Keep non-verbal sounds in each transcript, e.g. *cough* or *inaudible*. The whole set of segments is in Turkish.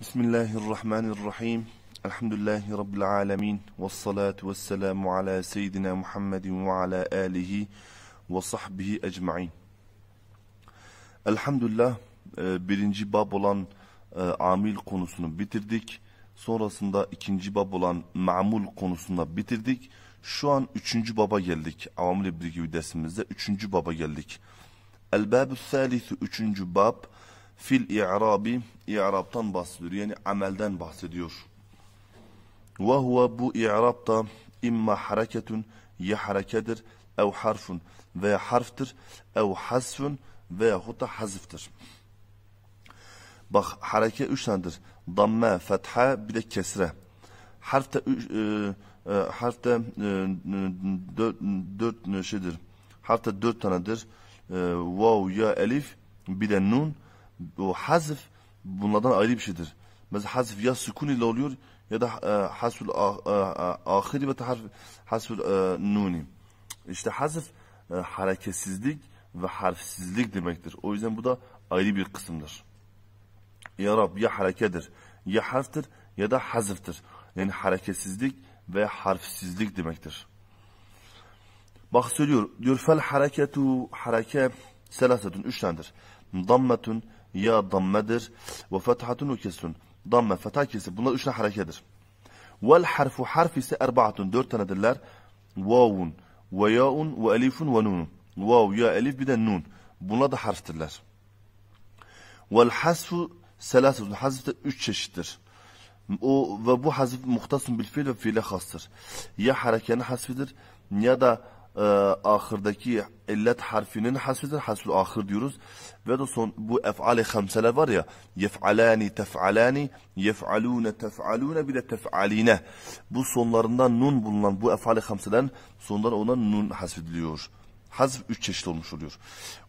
Bismillahirrahmanirrahim. Elhamdülillahi Rabbil alemin. Vessalatu vesselamu ala seyyidina Muhammedin ve ala alihi ve sahbihi ecma'in. Elhamdülillah e, birinci bab olan e, amil konusunu bitirdik. Sonrasında ikinci bab olan mamul konusunda bitirdik. Şu an üçüncü baba geldik. Avamül İbri gibi dersimizde üçüncü baba geldik. El-Bab-ı Üçüncü bab fil i'rabi i'rabtan bahsediyor. Yani amelden bahsediyor. Ve huve bu i'rabta imma hareketun ya harekedir ev harfun veya harftir ev hasfun veyahut da hazıftır. Bak hareke üç tanedir. Damme, fetha bir de kesre. Harfte üç, e, e, harfte e, dört, dört e, şeydir. Harfte dört tanedir. E, vav, ya, elif bir de nun bu hazf bunlardan ayrı bir şeydir. Mesela hazf ya sükun ile oluyor ya da e, hasfül ahiri e, ve harf hasfül e, nuni. İşte hazf e, hareketsizlik ve harfsizlik demektir. O yüzden bu da ayrı bir kısımdır. Ya Rab ya harekedir ya harftir ya da hazıftır. Yani hareketsizlik ve harfsizlik demektir. Bak söylüyor. Diyor fel hareketu hareke selasetun üç tanedir. Dammetun ya dammedir ve fethatun ukesun. Damme fetha kesir. Bunlar üç tane harekedir. Vel harfu harf ise erbaatun. Dört tanedirler. Vavun ve yaun ve elifun ve nunun. Vav, ya, elif bir de nun. Bunlar da harftirler. Vel hasfu selasetun. Hazif de üç çeşittir. O, ve bu hazif muhtasun bil fiil ve fiile hastır. Ya harekenin hasfidir ya da hasfidir. e, ahirdeki illet harfinin hasfidir. Hasfül ahır diyoruz. Ve de son bu ef'ale hamseler var ya. Yef'alani, tef'alani, yef'alune, tef'alune bir de tef'aline. Bu sonlarından nun bulunan bu ef'ale hamselerin sonundan ona nun hasfediliyor. Hazf üç çeşit olmuş oluyor.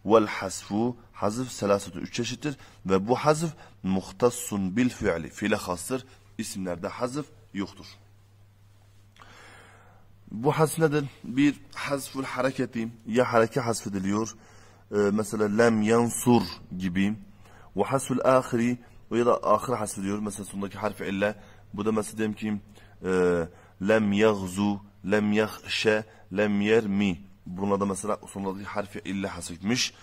Vel hasfu hazf selasatü üç çeşittir ve bu hazf muhtassun bil fiili. Fiile hastır. İsimlerde hazf yoktur. Bu has nedir? Bir hasful hareketi ya hareke hasfediliyor. Ee, mesela lem yansur gibi. Ve hasful ahiri o ya da ahir hasfediliyor. Mesela sondaki harf illa. Bu da mesela diyelim ki e, lem yagzu, lem yahşe, lem yermi. Bunlar da mesela sondaki harfi illa hasfetmiş.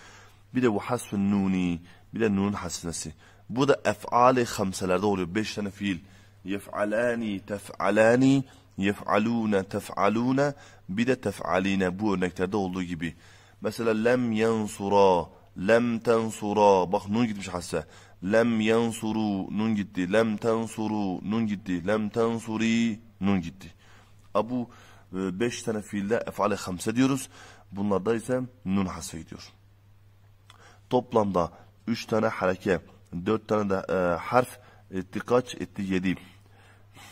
Bir de ve hasful nuni. Bir de nun hasfnesi. Bu da ef'ali hamselerde oluyor. Beş tane fiil. Yef'alani, tef'alani, yef'alûne tef'alûne bir de tef'aline bu örneklerde olduğu gibi. Mesela lem yansura, lem tensura. Bak nun gitmiş hasse. Lem yansuru, nun gitti. Lem tensuru, nun gitti. Lem tensuri, nun gitti. Abu e, beş tane fiilde efale hamse diyoruz. Bunlarda ise nun hasse gidiyor. Toplamda üç tane hareke, dört tane de e, harf etti kaç? Etti yedi.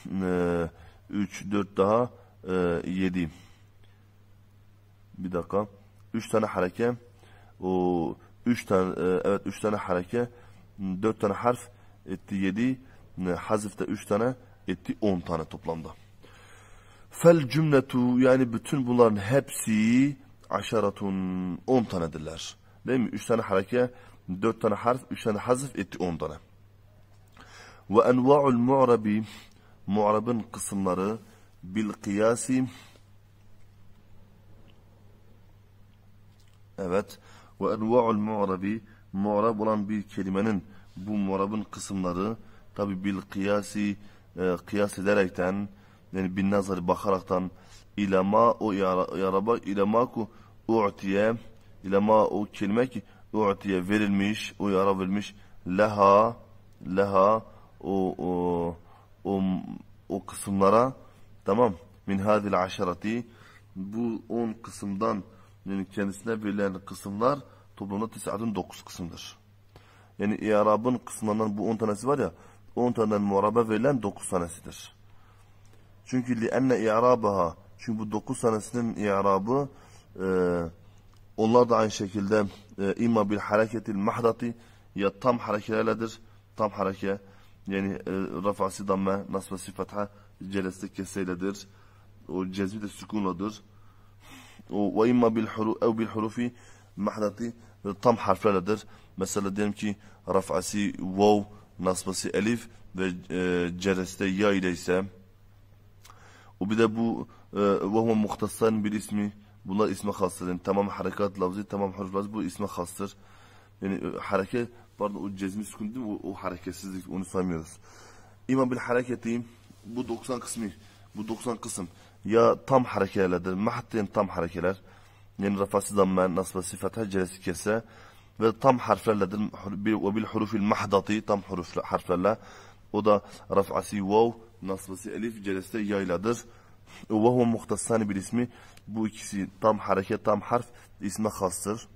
Eee 3, 4 daha e, 7. Bir dakika. 3 tane hareket O 3 tane e, evet 3 tane hareket 4 tane harf etti 7. E, Hazifte 3 tane etti 10 tane toplamda. Fel cümletu yani bütün bunların hepsi aşaratun 10 tanedirler. Değil mi? 3 tane hareket 4 tane harf, 3 tane hazif etti 10 tane. Ve enva'ul mu'rabi muarabın kısımları bil kıyasi evet ve enva'ul muarabi muarab olan bir kelimenin bu muarabın kısımları tabi bil kıyasi e, kıyas ederekten yani bin nazar bakaraktan ilama o yaraba ilama ku u'tiye ilama o kelime ki u'tiye verilmiş o yara verilmiş leha leha o, o o, o kısımlara tamam min hadil aşarati bu on kısımdan yani kendisine verilen kısımlar toplamda tisatun dokuz kısımdır. Yani İarab'ın kısımlarından bu on tanesi var ya on taneden muarabe verilen dokuz tanesidir. Çünkü li enne i'rabaha çünkü bu dokuz tanesinin i'rabı e, onlar da aynı şekilde e, imma bil hareketil mahdati ya tam harekelerledir. Tam hareke يعني رفع سي ضمه نصب سي فتحه جلست كسيلدر والجزمة السكون لدر وإما بالحروف أو بالحروف محدثي طم حرف لدر مثلا ديم كي رفع سي واو نصب سي ألف جلست يا ليس وبدأ بو وهو مختصان بالاسم bunlar isme hastır. تمام حركات harekat تمام tamam harf lafzı bu isme Yani e, hareket, pardon o cezmi sükun değil mi? O, o hareketsizlik, onu saymıyoruz. İmam bil hareketiyim. Bu 90 kısmı, bu 90 kısım. Ya tam harekelerdir, mahdiyen tam harekeler. Yani rafası dammen, nasba, sifat, heceresi kese. Ve tam harflerledir. Ve bil hurufil mahdati, tam huruf, harflerle. O da raf'asi vav, nasbası elif, celeste yayladır. Ve huve muhtasani bir ismi. Bu ikisi tam hareket, tam harf isme hastır.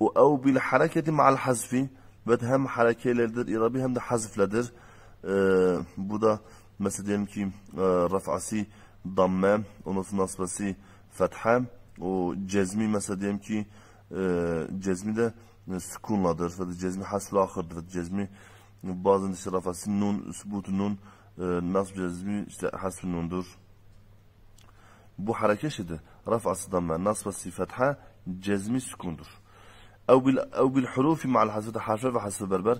او بالحركه مع الحذف Evet hem harekelerdir, irabi hem de hazifledir. Ee, bu da mesela diyelim ki e, raf'asi damme, ondan sonra nasbesi fetha. O cezmi mesela diyelim ki e, cezmi de e, sukunladır. Ve cezmi hasla ahırdır. Cezmi bazen işte raf'asi nun, sübutu nun, e, nasb cezmi işte hasfı nundur. Bu hareket şeydir. Raf'asi damme, nasbesi fetha, cezmi sukundur ev bil ev bil hurufi ma'al hasfete harfe ve hasfe berber.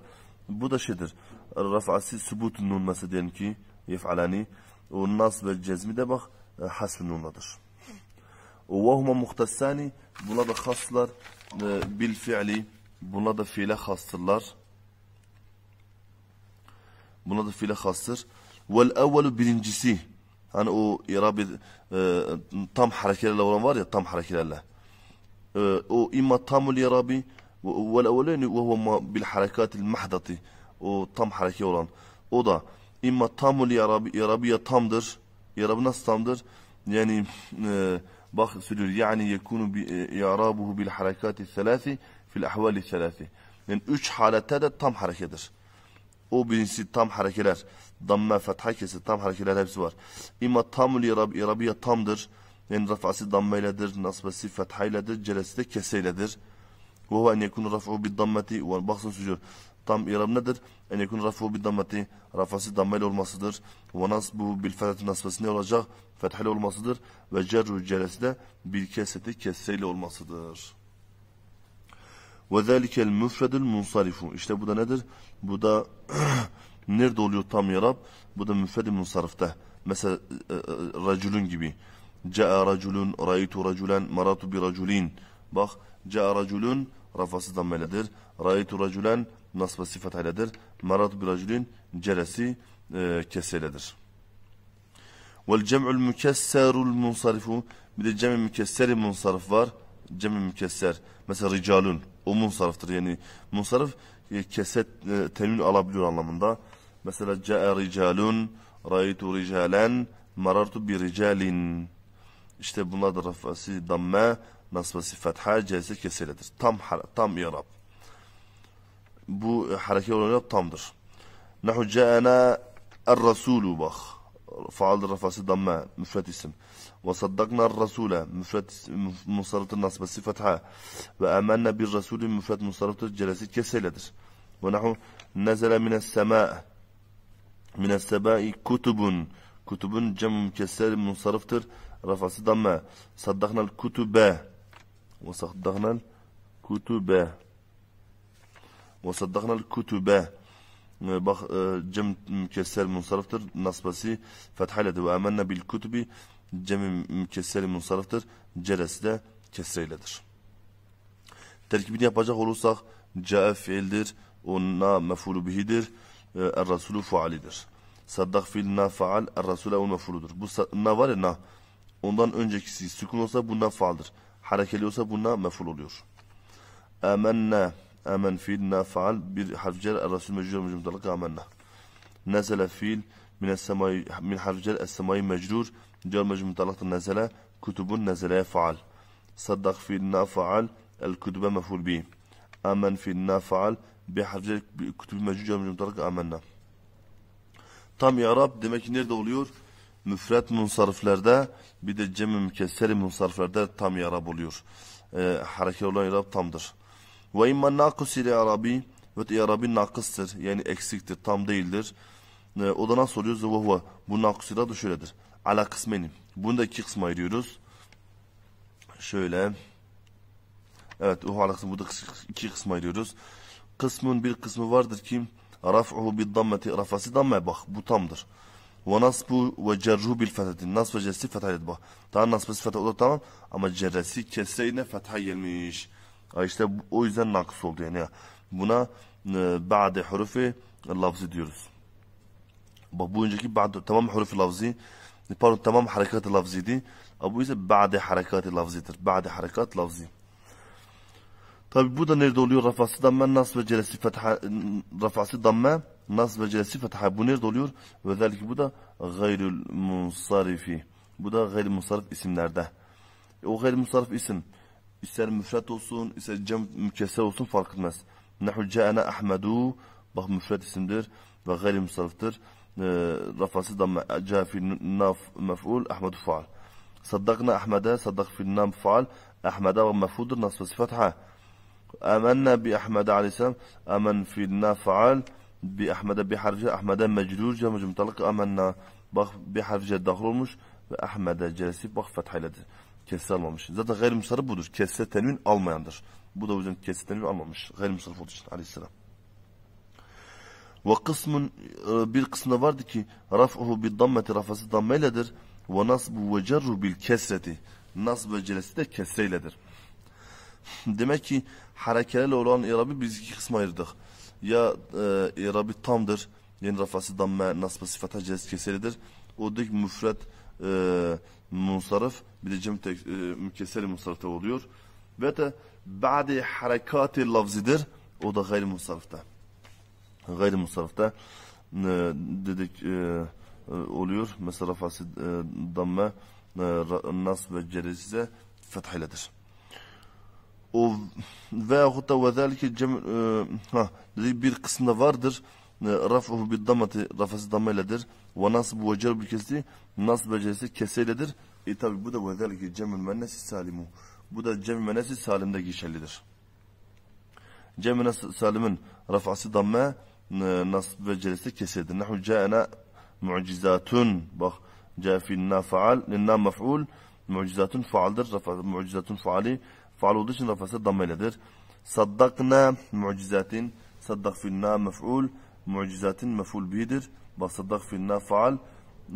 Bu da şeydir. Rafası sübut nun mesela diyelim ki yef'alani. O nas ve cezmi de bak e, hasf nunladır. Ve huma muhtessani. Bunlar da haslar e, bil fiili. Bunlar da fiile hastırlar. Bunlar da fiile hastır. Vel evvelu birincisi. Hani o irab e, tam harekelerle olan var ya tam harekelerle. إما الطام اليرابي والأولاني وهو بالحركات المحدطة o tam hareke olan. O da imma tamul yarabi, yarabiye tamdır. Yarabı nasıl tamdır? Yani e, bak söylüyor. Yani yekunu bi, e, yarabuhu bil harekati selasi fil ahvali selasi. Yani üç halette de tam harekedir. O birincisi tam harekeler. Damme fetha kesi tam harekeler hepsi var. İmma tamul yarabiye tamdır. Yani rafası dammeyledir, nasbesi fethayledir, celesi de keseyledir. Ve huve en yekunu raf'u bid dammeti ve baksın sucur. Tam irab nedir? En yekunu raf'u bid dammeti. Rafası dammeyle olmasıdır. Ve nasbu bil fethati nasbesi ne olacak? Fethayla olmasıdır. Ve cerru celesi de bil keseti keseyle olmasıdır. Ve zelikel müfredül munsarifu. İşte bu da nedir? Bu da *clears throat* nerede oluyor tam yarab? Bu da müfredi munsarifte. Mesela e, e, e racülün gibi. Ca'a raculun, raytu raculen, maratu bi raculin. Bak, ca'a raculun rafası dammeledir. Raytu raculen nasba sıfat haledir. Maratu bi raculin ceresi e, keseledir. Vel cem'ul mükesserul munsarifu. Bir de cem'i mükesseri munsarif var. Cem'i mükesser. Mesela ricalun. O munsariftır. Yani munsarif e, keset e, temin alabiliyor anlamında. Mesela ca'e ricalun, raytu ricalen, marartu bi ricalin. İşte bunlar da rafası damme, nasbası fetha, cezesi kesiledir. Tam tam yarab Bu hareket olan tamdır. Nahu ca'ana er-rasulü bak. Faal rafası damme, müfret isim. وصدقنا الرسول مفرد مصرف النصب فتحة وآمنا بالرسول مفرد مصرف الجلسة كسيلدر ونحو نزل من السماء من السماء كتب كتب جمع مكسر منصرفتر rafası damme. Saddahna'l kutube. Ve saddahna'l kutube. Ve saddahna'l kutube. Bak e, cem mükessel munsaraftır. Nasbası fethayledir. Ve amennâ bil kutubi. Cem mükessel munsaraftır. Ceresi de kesreyledir. Terkibini yapacak olursak cae fiildir. Onna mefulu bihidir. er Rasulü faalidir. Saddak fil na faal. Er-Resulü mefuludur. Bu na var ya na. Ondan öncekisi sükun olsa bundan faaldır. Harekeli olsa bundan meful oluyor. Amenna. Amen fiil faal bir harf cer arasül mecrur mücmutalık amenna. Nezele fiil min semai min harf cer semai mecrur cer mücmutalık nezele kutubun nezele faal. Saddak fiil faal el kutube meful bi. Amen fiil faal bir harf cer kutubu mecrur cer mücmutalık amenna. Tam ya Rab demek ki nerede oluyor? müfret munsariflerde bir de cem-i mükesseri munsariflerde tam yara buluyor. E, ee, hareket olan irab tamdır. Ve imma nakus ile arabi ve arabi nakıstır. Yani eksiktir, tam değildir. E, o da nasıl oluyor? Zıvıhve. Bu nakus irab da şöyledir. Ala kısmeni. Bunu da iki kısma ayırıyoruz. Şöyle. Evet, o ala kısmı da iki kısma ayırıyoruz. Kısmın bir kısmı vardır ki raf'uhu bid dammeti rafası damme bak bu tamdır. Ve nasbu ve cerruh bil fethedin. Nas ve cesi fethedin bu. Daha nasbesi fethed olur tamam. Ama cerresi kesse yine fetha gelmiş. İşte o yüzden nakıs oldu yani. Buna e, ba'de hurufi lafzı diyoruz. Bak bu önceki ba'de tamam hurufi lafzı. Pardon tamam harekat lafzıydı. Ama bu ise ba'de harekat lafzıdır. Ba'de harekat lafzı. Tabi bu da nerede oluyor? Rafası damme nas ve ceresi fetha rafası damme nas ve celesi fetha bu nerede oluyor? Ve zelki bu da gayrül munsarifi. Bu da gayr munsarif isimlerde. E, o gayr munsarif isim ister müfret olsun, ister cem mükesser olsun fark etmez. Nehu ca'ana Ahmedu bak müfret isimdir ve gayr munsariftir. E, rafası da cafi naf mef'ul Ahmedu faal. صدقنا أحمدا صدق في النام فعل أحمدا ومفود النصب صفتها آمنا بأحمد عليه السلام آمن في النام فعل Bi harfi Ahmed'e mecrur cemci mutalak amenna. Bak bi harfice dahil olmuş ve Ahmed'e celesi bak fethayladır. Kesse almamış. Zaten gayrimsarı budur. Kesse tenvin almayandır. Bu da o yüzden kesse tenvin almamış. Gayrimsarı olduğu için aleyhisselam. Ve kısmın e, bir kısmında vardı ki raf'uhu bi dammeti rafası dammeyledir. Ve nasbu ve cerru bil kesreti. Nasb ve celesi de kesreyledir. *laughs* Demek ki harekelerle olan irabı biz iki kısma ayırdık. یا اعرابی e, e, tamdır, یعنی rafası damme nasb sıfata cez keselidir. O dik müfret e, munsarif bir de cem tek e, mükesseli munsarifte oluyor. Ve de ba'di harekati lafzidir. O da gayri munsarifte. Gayri munsarifte e, dedik e, e, oluyor. Mesela rafası e, damme e, nasb ve cerisize fethayledir veyahut da ve zelike cem e, ha bir kısmında vardır e, rafuhu bir damati rafası damayladır ve nasbu ve cerbu kesti nasb becerisi keseyledir e tabi bu da ve zelike cemül mennesi salimu bu da cem menesi salimde geçerlidir cem menesi salimin rafası damme e, nasb becerisi keseydir nahu caena mucizatun bak cae fin faal linna mef'ul mucizatun faaldir rafa mucizatun faali Faal olduğu için rafası damayladır. Saddakna mucizatin. Saddak filna mef'ul. Mucizatin mef'ul bihidir. Basaddak filna faal.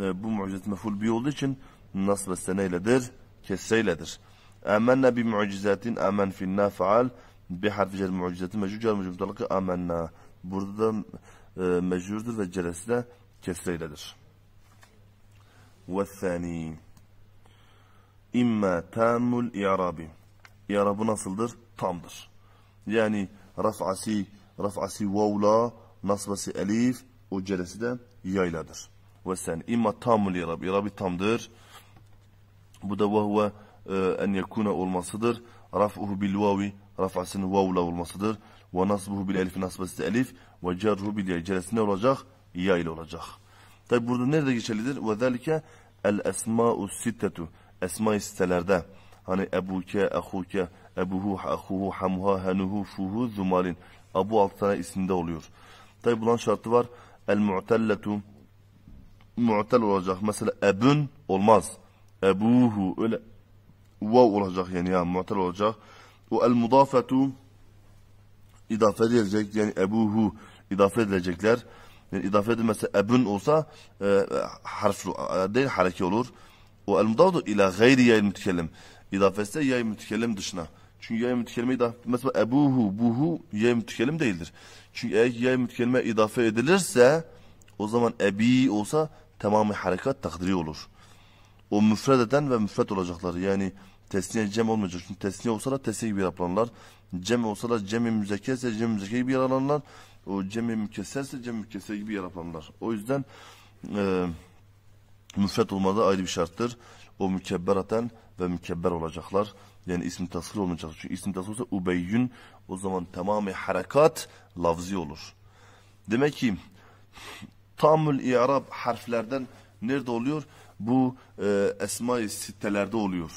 E, bu mucizat mef'ul bihi olduğu için nas ve seneyledir. Amenna bi mucizatin. Amen filna faal. Bi harfi cer mucizatin. Mecur cer mecur mutalakı amenna. Burada da e, mecurdur ve ceresi de kesreyledir. Ve thani. İmma tamul i'rabi. Ya nasıldır? Tamdır. Yani raf'asi, raf'asi vavla, nasbası elif, uccelesi de yayladır. Ve sen imma tamul irab, irabi tamdır. Bu da vahve e, en yekune olmasıdır. Raf'uhu bil vavi, raf'asının vavla olmasıdır. Ve nasbuhu bil elif, nasbası elif. Ve cerruhu bil yaycelesi ne olacak? Yayla olacak. Tabi burada nerede geçerlidir? Ve zelike el esma'u sittetu. Esma-i sitelerde. Hani ebuke, ehuke, ebuhu, ahuhu, hamuha, henuhu, fuhu, zumalin. Abu altı tane isimde oluyor. Tabi bunun şartı var. El mu'telletu mu'tel olacak. Mesela ebün olmaz. Ebuhu öyle vav olacak yani ya mu'tel olacak. O el mudafetu idafe edilecek yani ebuhu idafe edilecekler. Yani idafe edilmesi ebün olsa e, e harf e, değil hareke olur. O el mudafetu ila gayriye mütekellim. İdafesi yay mütekellim dışına. Çünkü yay mütekellime idafe mesela ebuhu buhu yay mütekellim değildir. Çünkü eğer yay mütekellime idafe edilirse o zaman ebi olsa tamamı harekat takdiri olur. O müfrededen ve müfred olacaklar. Yani tesniye cem olmayacak. Çünkü tesniye olsa da tesniye gibi yapılanlar. Cem olsa da cem-i müzekkesse cem-i müzekke gibi yapılanlar. O cem-i mükesserse cem-i mükesser gibi yapılanlar. O yüzden e, müfred olmada ayrı bir şarttır. O mükebberaten ve mükebber olacaklar. Yani isim tasvir olmayacak. Çünkü isim tasgir olsa ubeyyün o zaman tamamı harekat lafzi olur. Demek ki tamül i'rab harflerden nerede oluyor? Bu e, esma-i sitelerde oluyor.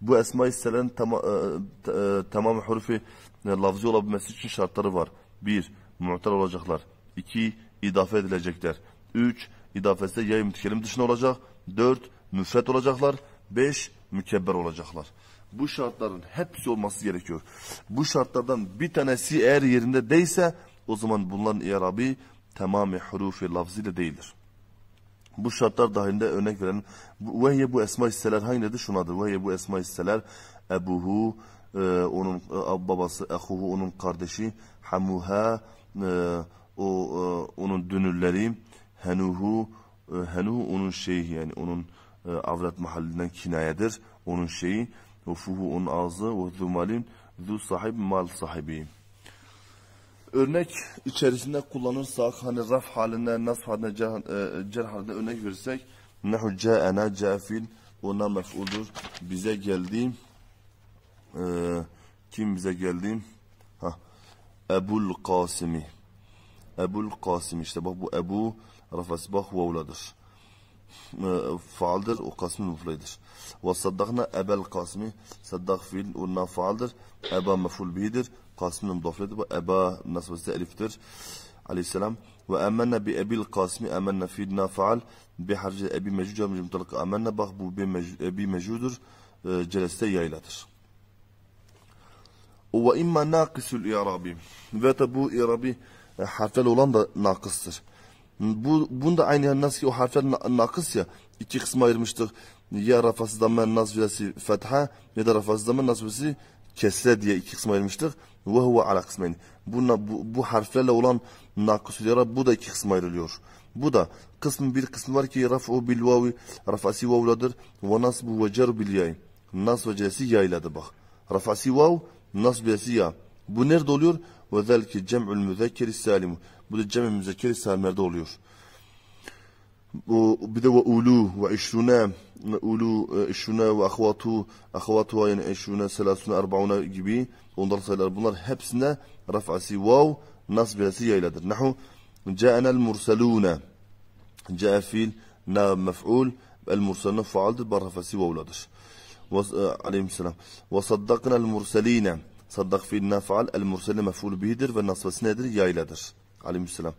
Bu esma-i sitelerin tam, e, e, tamamı harfi e, lafzi olabilmesi için şartları var. Bir, muhtar olacaklar. İki, idafe edilecekler. Üç, idafesi yay mütekelim dışında olacak. Dört, müfret olacaklar. Beş, mükebber olacaklar. Bu şartların hepsi olması gerekiyor. Bu şartlardan bir tanesi eğer yerinde değilse o zaman bunların i'rabı tamamı hurufi lafzıyla değildir. Bu şartlar dahilinde örnek veren vehye bu esma hisseler hangileri şunadır. Vehye bu esma hisseler ebuhu e, onun e, babası ehuhu onun kardeşi hamuha e, o e, onun dünürleri henuhu e, henuhu onun şeyhi yani onun e, avret mahallinden kinayedir. Onun şeyi ve fuhu onun ağzı ve zumalin zu sahib mal sahibi. Örnek içerisinde kullanırsak hani raf halinde, nasf halinde, e, cer, halinde örnek verirsek nehu ca'ena ca'fil ona mef'uldur. Bize geldi e, kim bize geldi? Ha. Ebul Kasimi. Ebul Kasimi işte bak bu Ebu Rafas bak vavladır. Ee, faaldir, o kasmi mufraydır. Ve saddakna ebel kasmi, saddak fiil, ondan faaldir. Eba meful bihidir, kasminin mudafledir. Bu eba nasibesi eliftir. Aleyhisselam. Ve emenne bi ebil kasmi, emenne fiilna faal. Bi harfi ebi mecuca mecumtalak emenne. Bak bu ebi mecudur. E, celeste yayladır. Ve imma nakisül i'rabi. Ve tabu i'rabi e, harfel olan da nakıstır. Bu, bunda aynı nasıl o harfler nakıs ya. iki kısma ayırmıştık. Ya rafası damen nasbesi fetha ya da rafası damen nasbesi kesre diye iki kısma ayırmıştık. Ve huve ala kısmeyni. Bu, bu, harflerle olan nakıs yara bu da iki kısma ayrılıyor. Bu da kısmı bir kısmı var ki raf'u bil vavi rafasi vavladır ve nasbu ve cer bil yay. Nas ve cesi yayladı bak. Rafasi vav nas ya. Bu nerede oluyor? Ve zelki cem'ül müzekkeri salimu. Bu da cem'ül müzekkeri salimlerde oluyor. Bir de ve ulu ve işruna ulu işruna ve ahvatu ahvatu yani işruna selasuna erbauna gibi onların sayıları bunlar hepsine raf'asi vav nasb yası yayladır. Nahu ca'anel murselune ca'a fiil na mef'ul المرسلين فعلت برها فسي وولدش وس... عليهم السلام وصدقنا المرسلين Saddak fiiline faal, el murseli mef'ul bihidir ve nasvesi nedir? Yayladır. Aleyhisselam.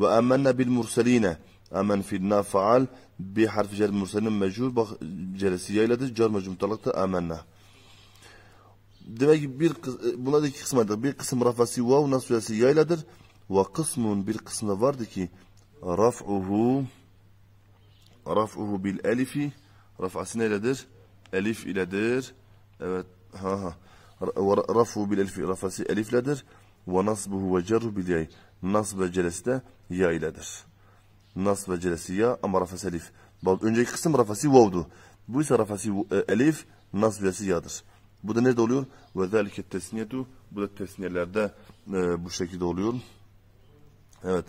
Ve emmenne bil murseline. Emmen fiiline faal, bi harfi cer murselinin mecur, bak ceresi yayladır. Car mecur mutalakta emmenne. Demek ki bir, buna da iki kısım vardır. Bir kısım rafası vav, nasvesi yayladır. Ve kısmun bir kısmında vardı ki, raf'uhu, raf'uhu bil elifi, rafası neyledir? Elif iledir. Evet, ha ha. Rafu bil elfi rafası elifledir. Ve nasbuhu ve cerru bil yay. Nas ve celesi de ya iledir. Nas ve celesi ya ama rafası elif. Önceki kısım rafası vavdu. Bu ise rafası e, elif, nas ve celesi yadır. Bu da nerede oluyor? Ve zelike tesniyetu. Bu da tesniyelerde e, bu şekilde oluyor. Evet.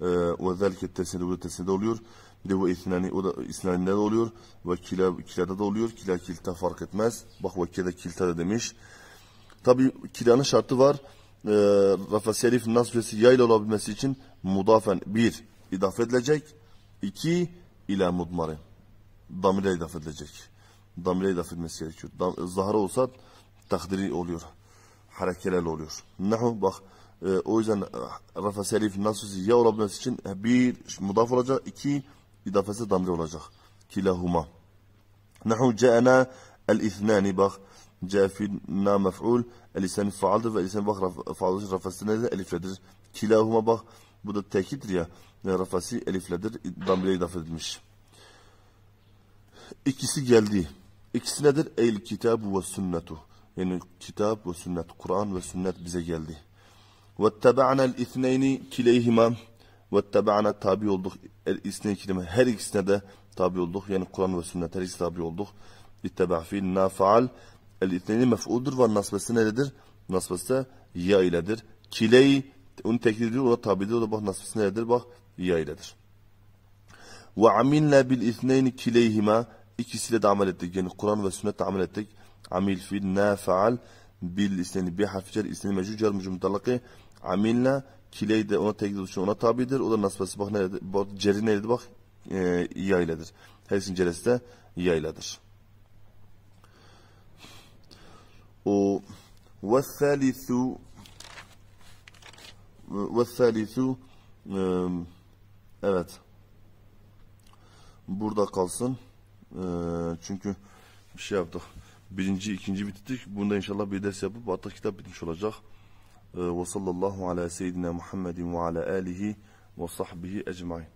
E, ve zelike tesniyetu. Bu da tesniyede oluyor. Bir de bu isnani, o da isnaninde de oluyor. Ve kila, kilada da oluyor. Kila kilta fark etmez. Bak ve kilta da demiş. Tabii kiranın şartı var. E, Rafa Serif nasbesi yayla olabilmesi için mudafen bir idafe edilecek. iki ile mudmari. Damire idafe edilecek. Damire idafe edilmesi gerekiyor. Dam, zahara olsa takdiri oluyor. harekeler oluyor. Nehu bak e, o yüzden e, Rafa Serif nasbesi ya olabilmesi için bir mudaf olacak. iki idafesi damire olacak. Kilahuma. Nehu ce'ena el-ithnani bak. Cevap na mef'ul. El isemi faaldır ve el isemi bak faaldır rafasına da elifledir. Kilahuma bak. Bu da tekittir ya. rafası elifledir. Dambile idaf edilmiş. İkisi geldi. İkisi nedir? El kitabu ve sünnetu. Yani kitap ve sünnet. Kur'an ve sünnet bize geldi. Ve وَاتَّبَعْنَا الْاِثْنَيْنِ Ve وَاتَّبَعْنَا tabi olduk. El isne kelime her ikisine de tabi olduk. Yani Kur'an ve sünnet her ikisi tabi olduk. اِتَّبَعْ فِي نَا فَعَلْ El itneni mef'uldur var nasbesi neredir? Nasbesi de ya iledir. Kiley onu tekdirdir o da tabidir o da bak nasbesi neredir? Bak ya iledir. Ve amilne bil itneyni kileyhima ikisiyle de amel ettik. Yani Kur'an ve Sünnet amel ettik. Amil fil ne faal bil isteni bir harficer isteni mecucar mucum talakı amilna kiley de ona tekdir için ona tabidir. O da nasbesi bak neredir? Bak, ceri neredir bak? E, yayladır. Her isim ceresi de yayladır. O والثالث والثالث evet burada kalsın çünkü bir şey yaptık birinci ikinci bitirdik bunda inşallah bir ders yapıp hatta kitap bitmiş olacak ve sallallahu ala seyyidina Muhammedin ve ala alihi ve sahbihi ecmain